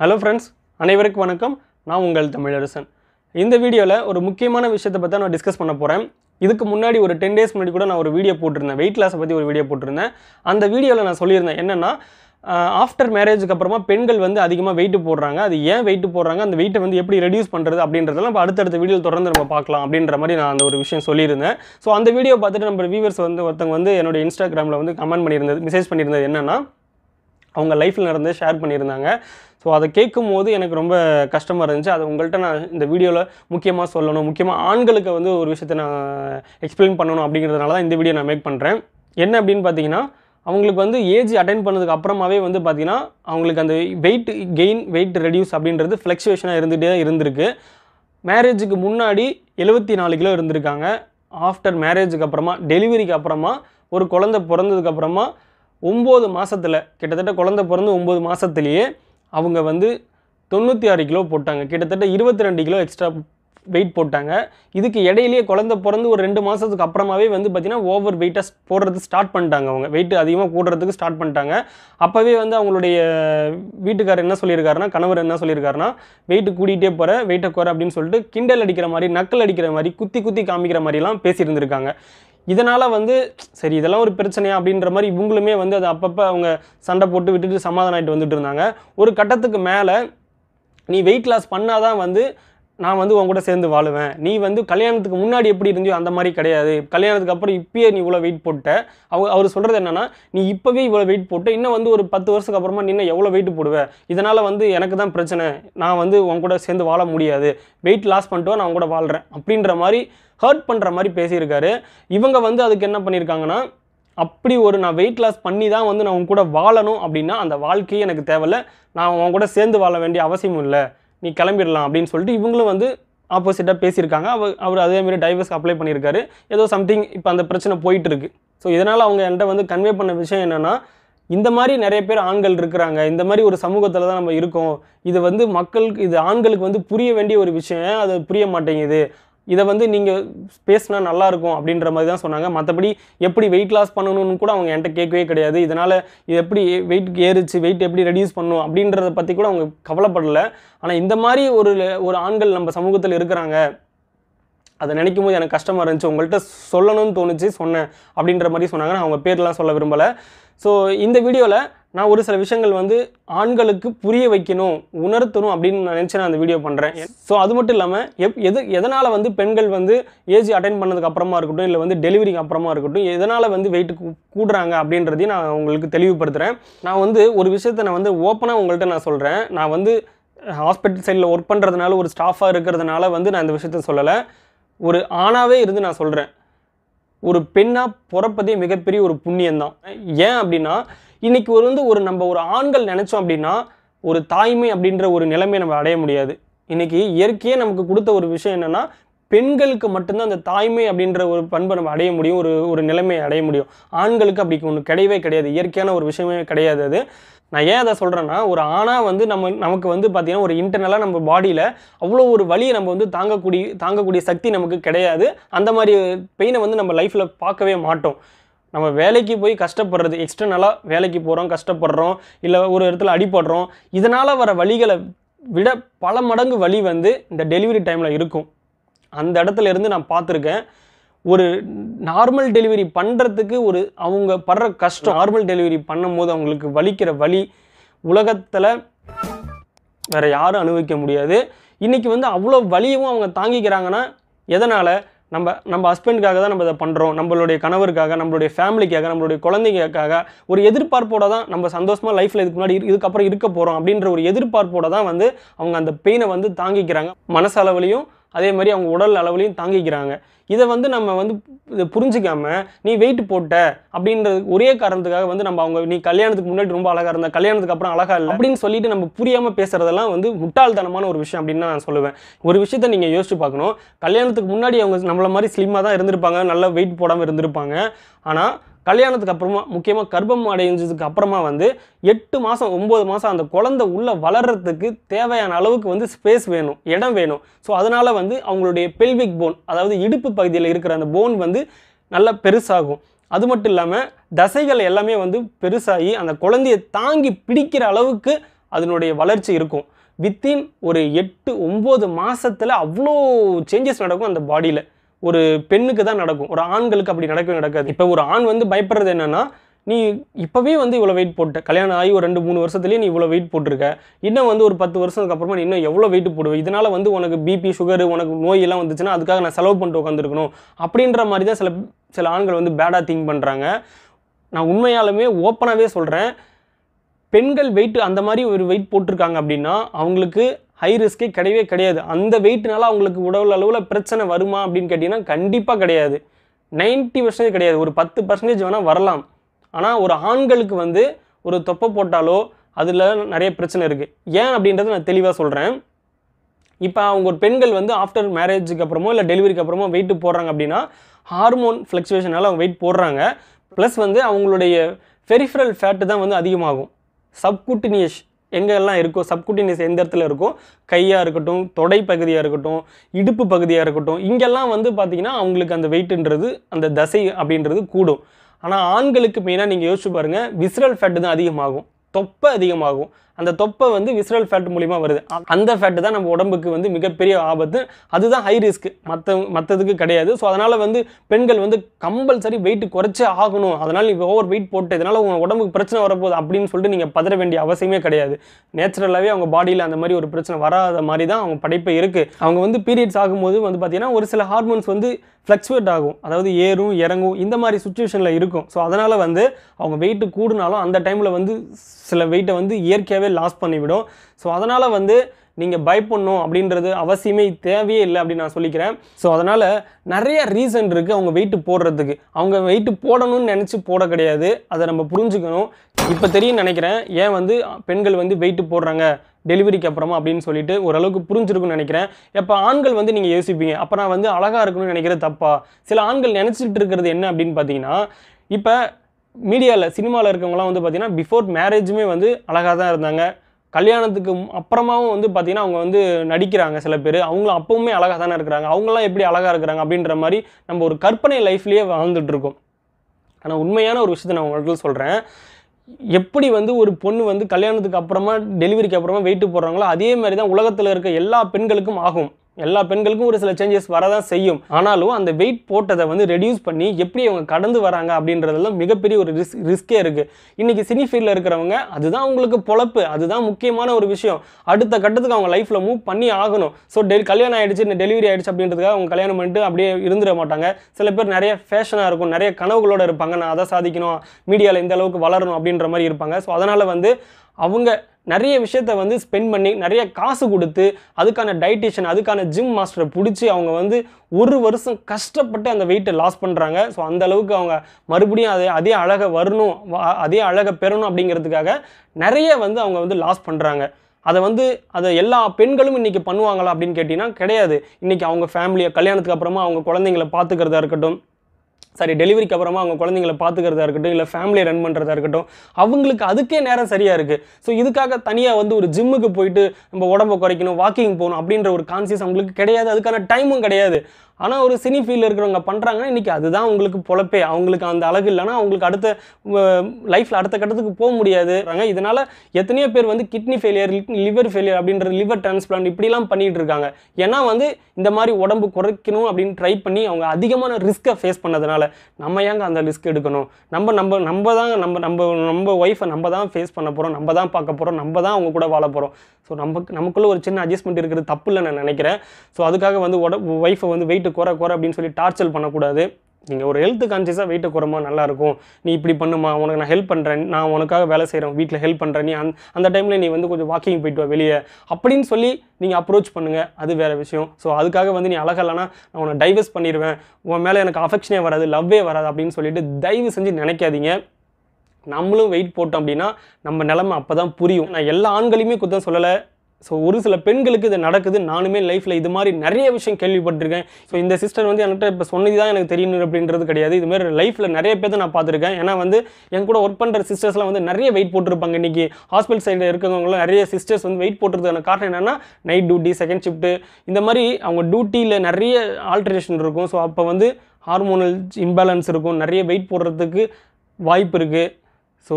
hello friends அனைவருக்கும் வணக்கம் நான் உங்கள் தமிழரசன் இந்த வீடியோவில் ஒரு முக்கியமான விஷயத்தை பற்றி நான் டிஸ்கஸ் பண்ண போகிறேன் இதுக்கு முன்னாடி ஒரு டென் டேஸ் முன்னாடி கூட நான் ஒரு வீடியோ போட்டிருந்தேன் வெயிட் லாஸை பற்றி ஒரு வீடியோ போட்டிருந்தேன் அந்த வீடியோவில் நான் சொல்லியிருந்தேன் என்னென்னா ஆஃப்டர் மேரேஜுக்கு அப்புறமா பெண்கள் வந்து அதிகமாக வெயிட் போடுறாங்க அது ஏன் வெயிட்டு போடுறாங்க அந்த வெயிட்டை வந்து எப்படி ரெடியூஸ் பண்ணுறது அப்படின்றதெல்லாம் நம்ம அடுத்தடுத்த வீடியோ தொடர்ந்து நம்ம பார்க்கலாம் அப்படின்ற மாதிரி நான் அந்த ஒரு விஷயம் சொல்லியிருந்தேன் ஸோ அந்த வீடியோ பார்த்துட்டு நம்ம வியூவர்ஸ் வந்து ஒருத்தவங்க வந்து என்னோடய இன்ஸ்டாகிராமில் வந்து கமெண்ட் பண்ணியிருந்தது மெசேஜ் பண்ணியிருந்தது என்னென்னா அவங்க லைஃப்பில் நடந்து ஷேர் பண்ணியிருந்தாங்க ஸோ அதை கேட்கும் போது எனக்கு ரொம்ப கஷ்டமாக இருந்துச்சு அது உங்கள்கிட்ட நான் இந்த வீடியோவில் முக்கியமாக சொல்லணும் முக்கியமாக ஆண்களுக்கு வந்து ஒரு விஷயத்தை நான் எக்ஸ்பிளைன் பண்ணணும் அப்படிங்கிறதுனால தான் இந்த வீடியோ நான் மேக் பண்ணுறேன் என்ன அப்படின்னு பார்த்தீங்கன்னா அவங்களுக்கு வந்து ஏஜ் அட்டைன் பண்ணதுக்கு அப்புறமாவே வந்து பார்த்திங்கன்னா அவங்களுக்கு அந்த வெயிட் கெயின் வெயிட் ரெடியூஸ் அப்படின்றது ஃப்ளக்சுவேஷனாக இருந்துகிட்டே தான் இருந்திருக்கு மேரேஜுக்கு முன்னாடி எழுபத்தி நாலு கிலோ இருந்திருக்காங்க ஆஃப்டர் மேரேஜுக்கு அப்புறமா டெலிவரிக்கு அப்புறமா ஒரு குழந்த பிறந்ததுக்கப்புறமா ஒம்பது மாதத்தில் கிட்டத்தட்ட குழந்த பிறந்து ஒம்பது மாதத்துலேயே அவங்க வந்து தொண்ணூற்றி ஆறு கிலோ போட்டாங்க கிட்டத்தட்ட இருபத்தி ரெண்டு கிலோ எக்ஸ்ட்ரா வெயிட் போட்டாங்க இதுக்கு இடையிலேயே குழந்த பிறந்து ஒரு ரெண்டு மாதத்துக்கு அப்புறமாவே வந்து பார்த்திங்கன்னா ஓவர் வெயிட்டாக போடுறது ஸ்டார்ட் பண்ணிட்டாங்க அவங்க வெயிட் அதிகமாக கூடுறதுக்கு ஸ்டார்ட் பண்ணிட்டாங்க அப்போவே வந்து அவங்களுடைய வீட்டுக்காரர் என்ன சொல்லியிருக்காருன்னா கணவர் என்ன சொல்லியிருக்காருன்னா வெயிட் கூட்டிகிட்டே போகிற வெயிட்டை குற அப்படின்னு சொல்லிட்டு கிண்டல் அடிக்கிற மாதிரி நக்கல் அடிக்கிற மாதிரி குத்தி குத்தி காமிக்கிற மாதிரிலாம் பேசியிருந்திருக்காங்க இதனால் வந்து சரி இதெல்லாம் ஒரு பிரச்சனையா அப்படின்ற மாதிரி இவங்களுமே வந்து அது அப்பப்போ அவங்க சண்டை போட்டு விட்டுட்டு சமாதானம் ஆகிட்டு வந்துட்டு இருந்தாங்க ஒரு கட்டத்துக்கு மேலே நீ வெயிட் லாஸ் பண்ணாதான் வந்து நான் வந்து உன் கூட சேர்ந்து வாழுவேன் நீ வந்து கல்யாணத்துக்கு முன்னாடி எப்படி இருந்தியோ அந்த மாதிரி கிடையாது கல்யாணத்துக்கு அப்புறம் இப்பயே நீ இவ்வளோ வெயிட் போட்ட அவ அவர் சொல்கிறது என்னென்னா நீ இப்போவே இவ்வளோ வெயிட் போட்டு இன்னும் வந்து ஒரு பத்து வருஷத்துக்கு அப்புறமா இன்னும் எவ்வளோ வெயிட் போடுவேன் இதனால் வந்து எனக்கு தான் பிரச்சனை நான் வந்து உன் கூட சேர்ந்து வாழ முடியாது வெயிட் லாஸ் பண்ணிட்டு நான் உன் கூட வாழ்கிறேன் அப்படின்ற மாதிரி ஹர்ட் பண்ணுற மாதிரி பேசியிருக்காரு இவங்க வந்து அதுக்கு என்ன பண்ணியிருக்காங்கன்னா அப்படி ஒரு நான் வெயிட் லாஸ் பண்ணி தான் வந்து நான் உன் கூட வாழணும் அப்படின்னா அந்த வாழ்க்கையே எனக்கு தேவையில்லை நான் உன் கூட சேர்ந்து வாழ வேண்டிய அவசியமும் இல்லை நீ கிளம்பிடலாம் அப்படின்னு சொல்லிட்டு இவங்களும் வந்து ஆப்போசிட்டாக பேசியிருக்காங்க அவர் அவர் அதேமாரி டைவர்ஸ் அப்ளை பண்ணியிருக்காரு ஏதோ சம்திங் இப்போ அந்த பிரச்சனை போயிட்டு இருக்கு ஸோ இதனால் அவங்க என்கிட்ட வந்து கன்வே பண்ண விஷயம் என்னென்னா இந்த மாதிரி நிறைய பேர் ஆண்கள் இருக்கிறாங்க இந்த மாதிரி ஒரு சமூகத்தில் தான் நம்ம இருக்கோம் இது வந்து மக்களுக்கு இது ஆண்களுக்கு வந்து புரிய வேண்டிய ஒரு விஷயம் அது புரிய மாட்டேங்குது இதை வந்து நீங்கள் பேசினா நல்லாயிருக்கும் அப்படின்ற மாதிரி தான் சொன்னாங்க மற்றபடி எப்படி வெயிட் லாஸ் பண்ணணும்னு கூட அவங்க என்கிட்ட கேட்கவே கிடையாது இதனால் இது எப்படி வெயிட் ஏறிச்சு வெயிட் எப்படி ரெடியூஸ் பண்ணும் அப்படின்றத பற்றி கூட அவங்க கவலைப்படலை ஆனால் இந்த மாதிரி ஒரு ஒரு ஆண்கள் நம்ம சமூகத்தில் இருக்கிறாங்க அதை நினைக்கும் போது எனக்கு கஷ்டமாக இருந்துச்சு உங்கள்கிட்ட சொல்லணும்னு தோணுச்சு சொன்னேன் அப்படின்ற மாதிரி சொன்னாங்க நான் அவங்க பேர்லாம் சொல்ல விரும்பலை ஸோ இந்த வீடியோவில் நான் ஒரு சில விஷயங்கள் வந்து ஆண்களுக்கு புரிய வைக்கணும் உணர்த்தணும் அப்படின்னு நான் நினச்சி நான் அந்த வீடியோ பண்ணுறேன் ஸோ அது மட்டும் இல்லாமல் எப் எது எதனால் வந்து பெண்கள் வந்து ஏஜ் அட்டைன் பண்ணதுக்கு அப்புறமா இருக்கட்டும் இல்லை வந்து டெலிவரிக்கு அப்புறமா இருக்கட்டும் எதனால் வந்து வெயிட்டு கூடுறாங்க அப்படின்றதையும் நான் உங்களுக்கு தெளிவுபடுத்துகிறேன் நான் வந்து ஒரு விஷயத்த நான் வந்து ஓப்பனாக உங்கள்கிட்ட நான் சொல்கிறேன் நான் வந்து ஹாஸ்பிட்டல் சைடில் ஒர்க் பண்ணுறதுனால ஒரு ஸ்டாஃபாக இருக்கிறதுனால வந்து நான் இந்த விஷயத்த சொல்லலை ஒரு ஆணாகவே இருந்து நான் சொல்கிறேன் ஒரு பெண்ணாக பிறப்பதே மிகப்பெரிய ஒரு தான் ஏன் அப்படின்னா இன்றைக்கி ஒரு வந்து ஒரு நம்ம ஒரு ஆண்கள் நினச்சோம் அப்படின்னா ஒரு தாய்மை அப்படின்ற ஒரு நிலைமையை நம்ம அடைய முடியாது இன்றைக்கி இயற்கையே நமக்கு கொடுத்த ஒரு விஷயம் என்னென்னா பெண்களுக்கு மட்டும்தான் அந்த தாய்மை அப்படின்ற ஒரு பண்பை நம்ம அடைய முடியும் ஒரு ஒரு நிலைமையை அடைய முடியும் ஆண்களுக்கு அப்படி ஒன்று கிடையவே கிடையாது இயற்கையான ஒரு விஷயமே கிடையாது அது நான் ஏன் அதை சொல்கிறேன்னா ஒரு ஆணாக வந்து நம்ம நமக்கு வந்து பார்த்திங்கன்னா ஒரு இன்டர்னலாக நம்ம பாடியில் அவ்வளோ ஒரு வழியை நம்ம வந்து தாங்கக்கூடிய தாங்கக்கூடிய சக்தி நமக்கு கிடையாது அந்த மாதிரி பெயினை வந்து நம்ம லைஃப்பில் பார்க்கவே மாட்டோம் நம்ம வேலைக்கு போய் கஷ்டப்படுறது எக்ஸ்டர்னலாக வேலைக்கு போகிறோம் கஷ்டப்படுறோம் இல்லை ஒரு இடத்துல அடிபடுறோம் இதனால் வர வழிகளை விட பல மடங்கு வழி வந்து இந்த டெலிவரி டைமில் இருக்கும் அந்த இடத்துல இருந்து நான் பார்த்துருக்கேன் ஒரு நார்மல் டெலிவரி பண்ணுறதுக்கு ஒரு அவங்க படுற கஷ்டம் நார்மல் டெலிவரி பண்ணும் போது அவங்களுக்கு வலிக்கிற வலி உலகத்தில் வேறு யாரும் அனுபவிக்க முடியாது இன்றைக்கி வந்து அவ்வளோ வலியும் அவங்க தாங்கிக்கிறாங்கன்னா எதனால் நம்ம நம்ம ஹஸ்பண்டுக்காக தான் நம்ம இதை பண்ணுறோம் நம்மளுடைய கணவருக்காக நம்மளுடைய ஃபேமிலிக்காக நம்மளுடைய குழந்தைங்களுக்காக ஒரு எதிர்பார்ப்போட தான் நம்ம சந்தோஷமாக லைஃப்பில் இதுக்கு முன்னாடி இதுக்கப்புறம் இருக்க போகிறோம் அப்படின்ற ஒரு எதிர்பார்ப்போட தான் வந்து அவங்க அந்த பெயினை வந்து தாங்கிக்கிறாங்க மனசளவுலையும் அதே மாதிரி அவங்க உடல் அளவுலையும் தாங்கிக்கிறாங்க இதை வந்து நம்ம வந்து இதை புரிஞ்சிக்காம நீ வெயிட் போட்ட அப்படின்றது ஒரே காரணத்துக்காக வந்து நம்ம அவங்க நீ கல்யாணத்துக்கு முன்னாடி ரொம்ப அழகாக இருந்தால் கல்யாணத்துக்கு அப்புறம் அழகாக இல்லை அப்படின்னு சொல்லிட்டு நம்ம புரியாமல் பேசுறதெல்லாம் வந்து முட்டாள்தனமான ஒரு விஷயம் அப்படின்னு நான் சொல்லுவேன் ஒரு விஷயத்த நீங்கள் யோசிச்சு பார்க்கணும் கல்யாணத்துக்கு முன்னாடி அவங்க நம்மள மாதிரி ஸ்லிம்மாக தான் இருந்திருப்பாங்க நல்லா வெயிட் போடாமல் இருந்திருப்பாங்க ஆனால் கல்யாணத்துக்கு அப்புறமா முக்கியமாக கர்ப்பம் அடைஞ்சதுக்கு அப்புறமா வந்து எட்டு மாதம் ஒம்பது மாதம் அந்த குழந்தை உள்ளே வளர்கிறதுக்கு தேவையான அளவுக்கு வந்து ஸ்பேஸ் வேணும் இடம் வேணும் ஸோ அதனால் வந்து அவங்களுடைய பெல்விக் போன் அதாவது இடுப்பு பகுதியில் இருக்கிற அந்த போன் வந்து நல்லா பெருசாகும் அது மட்டும் இல்லாமல் தசைகள் எல்லாமே வந்து பெருசாகி அந்த குழந்தையை தாங்கி பிடிக்கிற அளவுக்கு அதனுடைய வளர்ச்சி இருக்கும் வித்தின் ஒரு எட்டு ஒம்பது மாதத்தில் அவ்வளோ சேஞ்சஸ் நடக்கும் அந்த பாடியில் ஒரு பெண்ணுக்கு தான் நடக்கும் ஒரு ஆண்களுக்கு அப்படி நடக்கவே நடக்காது இப்போ ஒரு ஆண் வந்து பயப்படுறது என்னென்னா நீ இப்போவே வந்து இவ்வளோ வெயிட் போட்ட கல்யாணம் ஆகி ஒரு ரெண்டு மூணு வருஷத்துலேயே நீ இவ்வளோ வெயிட் போட்டிருக்க இன்னும் வந்து ஒரு பத்து வருஷத்துக்கு அப்புறமா நீ இன்னும் எவ்வளோ வெயிட் போடுவேன் இதனால் வந்து உனக்கு பிபி சுகர் உனக்கு நோய் எல்லாம் வந்துச்சுன்னா அதுக்காக நான் செலவு பண்ணிட்டு உட்காந்துருக்கணும் அப்படின்ற மாதிரி தான் சில சில ஆண்கள் வந்து பேடாக திங்க் பண்ணுறாங்க நான் உண்மையாலுமே ஓப்பனாகவே சொல்கிறேன் பெண்கள் வெயிட் அந்த மாதிரி ஒரு வெயிட் போட்டிருக்காங்க அப்படின்னா அவங்களுக்கு ஹை ரிஸ்க்கே கிடையவே கிடையாது அந்த வெயிட்னால அவங்களுக்கு உடல் அளவில் பிரச்சனை வருமா அப்படின்னு கேட்டிங்கன்னா கண்டிப்பாக கிடையாது நைன்ட்டி பர்சன்டேஜ் கிடையாது ஒரு பத்து பர்சன்டேஜ் வேணால் வரலாம் ஆனால் ஒரு ஆண்களுக்கு வந்து ஒரு தொப்பை போட்டாலோ அதில் நிறைய பிரச்சனை இருக்குது ஏன் அப்படின்றத நான் தெளிவாக சொல்கிறேன் இப்போ அவங்க ஒரு பெண்கள் வந்து ஆஃப்டர் மேரேஜுக்கு அப்புறமோ இல்லை டெலிவரிக்கு அப்புறமோ வெயிட் போடுறாங்க அப்படின்னா ஹார்மோன் ஃப்ளக்சுவேஷனால் அவங்க வெயிட் போடுறாங்க ப்ளஸ் வந்து அவங்களுடைய ஃபெரிஃபரல் ஃபேட்டு தான் வந்து அதிகமாகும் சப்குட்டினியஸ் எங்கெல்லாம் இருக்கோ சப்குட்டினிஸ் எந்த இடத்துல இருக்கோ கையாக இருக்கட்டும் தொடை பகுதியாக இருக்கட்டும் இடுப்பு பகுதியாக இருக்கட்டும் இங்கெல்லாம் வந்து பார்த்திங்கன்னா அவங்களுக்கு அந்த வெயிட்டுன்றது அந்த தசை அப்படின்றது கூடும் ஆனால் ஆண்களுக்கு மெயினாக நீங்கள் யோசிச்சு பாருங்கள் விஸ்ரல் ஃபேட்டு தான் அதிகமாகும் தொப்பை அதிகமாகும் அந்த தொப்பை வந்து விஸ்ரல் ஃபேட் மூலிமா வருது அந்த ஃபேட்டு தான் நம்ம உடம்புக்கு வந்து மிகப்பெரிய ஆபத்து அதுதான் ஹை ரிஸ்க் மற்ற மற்றதுக்கு கிடையாது ஸோ அதனால் வந்து பெண்கள் வந்து கம்பல்சரி வெயிட் குறைச்சே ஆகணும் அதனால் நீங்கள் ஓவர் வெயிட் போட்டு இதனால் உங்கள் உடம்புக்கு பிரச்சனை வரப்போகுது அப்படின்னு சொல்லிட்டு நீங்கள் பதற வேண்டிய அவசியமே கிடையாது நேச்சுரலாகவே அவங்க பாடியில் அந்த மாதிரி ஒரு பிரச்சனை வராத மாதிரி தான் அவங்க படைப்பு இருக்குது அவங்க வந்து பீரியட்ஸ் ஆகும்போது வந்து பார்த்திங்கன்னா ஒரு சில ஹார்மோன்ஸ் வந்து ஃப்ளக்சுவேட் ஆகும் அதாவது ஏறும் இறங்கும் இந்த மாதிரி சுச்சுவேஷனில் இருக்கும் ஸோ அதனால் வந்து அவங்க வெயிட்டு கூடுனாலும் அந்த டைமில் வந்து சில வெயிட்டை வந்து இயற்கையாகவே ரொம்பவே லாஸ் பண்ணிவிடும் ஸோ அதனால் வந்து நீங்கள் பை பண்ணும் அப்படின்றது அவசியமே தேவையே இல்லை அப்படின்னு நான் சொல்லிக்கிறேன் ஸோ அதனால் நிறைய ரீசன் இருக்குது அவங்க வெயிட்டு போடுறதுக்கு அவங்க வெயிட்டு போடணும்னு நினச்சி போட கிடையாது அதை நம்ம புரிஞ்சுக்கணும் இப்போ தெரியும் நினைக்கிறேன் ஏன் வந்து பெண்கள் வந்து வெயிட்டு போடுறாங்க டெலிவரிக்கு அப்புறமா அப்படின்னு சொல்லிட்டு ஓரளவுக்கு புரிஞ்சிருக்குன்னு நினைக்கிறேன் எப்போ ஆண்கள் வந்து நீங்கள் யோசிப்பீங்க அப்போ நான் வந்து அழகாக இருக்கணும்னு நினைக்கிறது தப்பா சில ஆண்கள் நினச்சிட்டு இருக்கிறது என்ன அப்படின்னு பார்த்தீங்கன்னா இப்போ மீடியாவில் சினிமாவில் இருக்கவங்களாம் வந்து பார்த்திங்கன்னா பிஃபோர் மேரேஜுமே வந்து அழகாக தான் இருந்தாங்க கல்யாணத்துக்கு அப்புறமாவும் வந்து பார்த்திங்கன்னா அவங்க வந்து நடிக்கிறாங்க சில பேர் அவங்களும் அப்போவுமே அழகாக தானே இருக்கிறாங்க அவங்களாம் எப்படி அழகாக இருக்கிறாங்க அப்படின்ற மாதிரி நம்ம ஒரு கற்பனை லைஃப்லேயே வாழ்ந்துட்டுருக்கோம் ஆனால் உண்மையான ஒரு விஷயத்தை நான் உங்களுக்கு சொல்கிறேன் எப்படி வந்து ஒரு பொண்ணு வந்து கல்யாணத்துக்கு அப்புறமா டெலிவரிக்கு அப்புறமா வெயிட்டு போடுறாங்களோ அதே மாதிரி தான் உலகத்தில் இருக்க எல்லா பெண்களுக்கும் ஆகும் எல்லா பெண்களுக்கும் ஒரு சில சேஞ்சஸ் வரதான் செய்யும் ஆனாலும் அந்த வெயிட் போட்டதை வந்து ரெடியூஸ் பண்ணி எப்படி அவங்க கடந்து வராங்க அப்படின்றதுல மிகப்பெரிய ஒரு ரிஸ்க் ரிஸ்கே இருக்குது இன்றைக்கி சினி ஃபீல்டில் இருக்கிறவங்க அதுதான் அவங்களுக்கு பொழப்பு அதுதான் முக்கியமான ஒரு விஷயம் அடுத்த கட்டத்துக்கு அவங்க லைஃப்பில் மூவ் பண்ணி ஆகணும் ஸோ டெ கல்யாணம் ஆகிடுச்சு இந்த டெலிவரி ஆகிடுச்சு அப்படின்றதுக்காக அவங்க கல்யாணம் பண்ணிட்டு அப்படியே இருந்துட மாட்டாங்க சில பேர் நிறைய ஃபேஷனாக இருக்கும் நிறைய கனவுகளோடு இருப்பாங்க நான் அதை சாதிக்கணும் மீடியாவில் இந்த அளவுக்கு வளரணும் அப்படின்ற மாதிரி இருப்பாங்க ஸோ அதனால் வந்து அவங்க நிறைய விஷயத்த வந்து ஸ்பெண்ட் பண்ணி நிறைய காசு கொடுத்து அதுக்கான டயட்டிஷியன் அதுக்கான ஜிம் மாஸ்டரை பிடிச்சி அவங்க வந்து ஒரு வருஷம் கஷ்டப்பட்டு அந்த வெயிட்டை லாஸ் பண்ணுறாங்க ஸோ அந்த அளவுக்கு அவங்க மறுபடியும் அதே அதே அழகை வரணும் அதே அழகை பெறணும் அப்படிங்கிறதுக்காக நிறைய வந்து அவங்க வந்து லாஸ் பண்ணுறாங்க அதை வந்து அதை எல்லா பெண்களும் இன்றைக்கி பண்ணுவாங்களா அப்படின்னு கேட்டிங்கன்னா கிடையாது இன்றைக்கி அவங்க ஃபேமிலியை கல்யாணத்துக்கு அப்புறமா அவங்க குழந்தைங்களை பார்த்துக்கிறதா இருக்கட்டும் சாரி டெலிவரிக்கு அப்புறமா அவங்க குழந்தைங்களை பார்த்துக்கிறதா இருக்கட்டும் இல்லை ஃபேமிலி ரன் பண்ணுறதா இருக்கட்டும் அவங்களுக்கு அதுக்கே நேரம் சரியாக இருக்குது ஸோ இதுக்காக தனியாக வந்து ஒரு ஜிம்முக்கு போயிட்டு நம்ம உடம்பை குறைக்கணும் வாக்கிங் போகணும் அப்படின்ற ஒரு கான்சியஸ் அவங்களுக்கு கிடையாது அதுக்கான டைமும் கிடையாது ஆனால் ஒரு சினி ஃபீல் இருக்கிறவங்க பண்ணுறாங்கன்னா இன்றைக்கி அதுதான் அவங்களுக்கு பொழப்பே அவங்களுக்கு அந்த அழகு இல்லைனா அவங்களுக்கு அடுத்த லைஃப்பில் அடுத்த கட்டத்துக்கு போக முடியாதுறாங்க இதனால் எத்தனையோ பேர் வந்து கிட்னி ஃபெயிலியர் லிவர் ஃபெயிலியர் அப்படின்ற லிவர் டிரான்ஸ்பிளான்ட் இப்படிலாம் பண்ணிகிட்டு இருக்காங்க ஏன்னா வந்து இந்த மாதிரி உடம்பு குறைக்கணும் அப்படின்னு ட்ரை பண்ணி அவங்க அதிகமான ரிஸ்க்கை ஃபேஸ் பண்ணதுனால நம்ம ஏங்க அந்த ரிஸ்க் எடுக்கணும் நம்ம நம்ம நம்ம தான் நம்ம நம்ம நம்ம ஒய்ஃபை நம்ம தான் ஃபேஸ் பண்ண போகிறோம் நம்ம தான் பார்க்க போகிறோம் நம்ம தான் அவங்க கூட வாழ போகிறோம் ஸோ நமக்கு நமக்குள்ளே ஒரு சின்ன அட்ஜஸ்ட்மெண்ட் இருக்கிறது தப்பு இல்லை நான் நினைக்கிறேன் ஸோ அதுக்காக வந்து உட ஒய்ஃபை வந்து வெயிட் வெயிட்டு குறை குறை அப்படின்னு சொல்லி டார்ச்சர் பண்ணக்கூடாது நீங்கள் ஒரு ஹெல்த் கான்சியஸாக வெயிட்டை குறமா நல்லாயிருக்கும் நீ இப்படி பண்ணுமா உனக்கு நான் ஹெல்ப் பண்ணுறேன் நான் உனக்காக வேலை செய்கிறேன் வீட்டில் ஹெல்ப் பண்ணுறேன் நீ அந் அந்த டைமில் நீ வந்து கொஞ்சம் வாக்கிங் போயிட்டு வா வெளியே அப்படின்னு சொல்லி நீங்கள் அப்ரோச் பண்ணுங்கள் அது வேறு விஷயம் ஸோ அதுக்காக வந்து நீ அழகலைனா நான் உன்னை டைவர்ஸ் பண்ணிடுவேன் உன் மேலே எனக்கு அஃபெக்ஷனே வராது லவ்வே வராது அப்படின்னு சொல்லிட்டு தயவு செஞ்சு நினைக்காதீங்க நம்மளும் வெயிட் போட்டோம் அப்படின்னா நம்ம நிலமை அப்போ தான் புரியும் நான் எல்லா ஆண்களையுமே குத்தம் சொல்லலை ஸோ ஒரு சில பெண்களுக்கு இது நடக்குது நானுமே லைஃப்பில் இது மாதிரி நிறைய விஷயம் கேள்விப்பட்டிருக்கேன் ஸோ இந்த சிஸ்டர் வந்து என்கிட்ட இப்போ சொன்னது தான் எனக்கு தெரியணும் அப்படின்றது கிடையாது இதுமாரி லைஃப்பில் நிறைய பேர் நான் பார்த்துருக்கேன் ஏன்னா வந்து என் கூட ஒர்க் பண்ணுற சிஸ்டர்ஸ்லாம் வந்து நிறைய வெயிட் போட்டிருப்பாங்க இன்றைக்கி ஹாஸ்பிட்டல் சைடில் இருக்கிறவங்களும் நிறைய சிஸ்டர்ஸ் வந்து வெயிட் போட்டுறதுக்கான காரணம் என்னென்னா நைட் டியூட்டி செகண்ட் ஷிஃப்ட்டு இந்த மாதிரி அவங்க டியூட்டியில் நிறைய ஆல்ட்ரேஷன் இருக்கும் ஸோ அப்போ வந்து ஹார்மோனல் இம்பேலன்ஸ் இருக்கும் நிறைய வெயிட் போடுறதுக்கு வாய்ப்பு இருக்குது ஸோ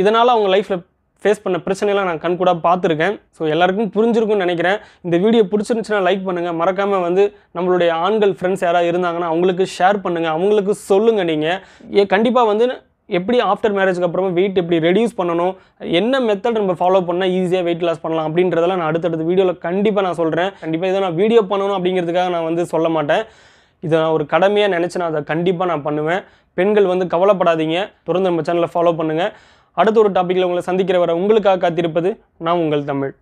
இதனால் அவங்க லைஃப்பில் ஃபேஸ் பண்ண பிரச்சனைலாம் நான் கண் கூட பார்த்துருக்கேன் ஸோ எல்லாருக்கும் புரிஞ்சிருக்கும்னு நினைக்கிறேன் இந்த வீடியோ பிடிச்சிருந்துச்சுன்னா லைக் பண்ணுங்கள் மறக்காமல் வந்து நம்மளுடைய ஆண்கள் ஃப்ரெண்ட்ஸ் யாராவது இருந்தாங்கன்னா அவங்களுக்கு ஷேர் பண்ணுங்கள் அவங்களுக்கு சொல்லுங்கள் நீங்கள் கண்டிப்பாக வந்து எப்படி ஆஃப்டர் மேரேஜ்க்கு அப்புறமா வெயிட் எப்படி ரெடியூஸ் பண்ணணும் என்ன மெத்தட் நம்ம ஃபாலோ பண்ணால் ஈஸியாக வெயிட் லாஸ் பண்ணலாம் அப்படின்றதெல்லாம் நான் அடுத்தடுத்த வீடியோவில் கண்டிப்பாக நான் சொல்கிறேன் கண்டிப்பாக இதை நான் வீடியோ பண்ணணும் அப்படிங்கிறதுக்காக நான் வந்து சொல்ல மாட்டேன் இதை நான் ஒரு கடமையாக நினச்சி நான் அதை கண்டிப்பாக நான் பண்ணுவேன் பெண்கள் வந்து கவலைப்படாதீங்க தொடர்ந்து நம்ம சேனலை ஃபாலோ பண்ணுங்கள் அடுத்த ஒரு டாப்பிக்கில் உங்களை சந்திக்கிற வர உங்களுக்காக காத்திருப்பது நான் உங்கள் தமிழ்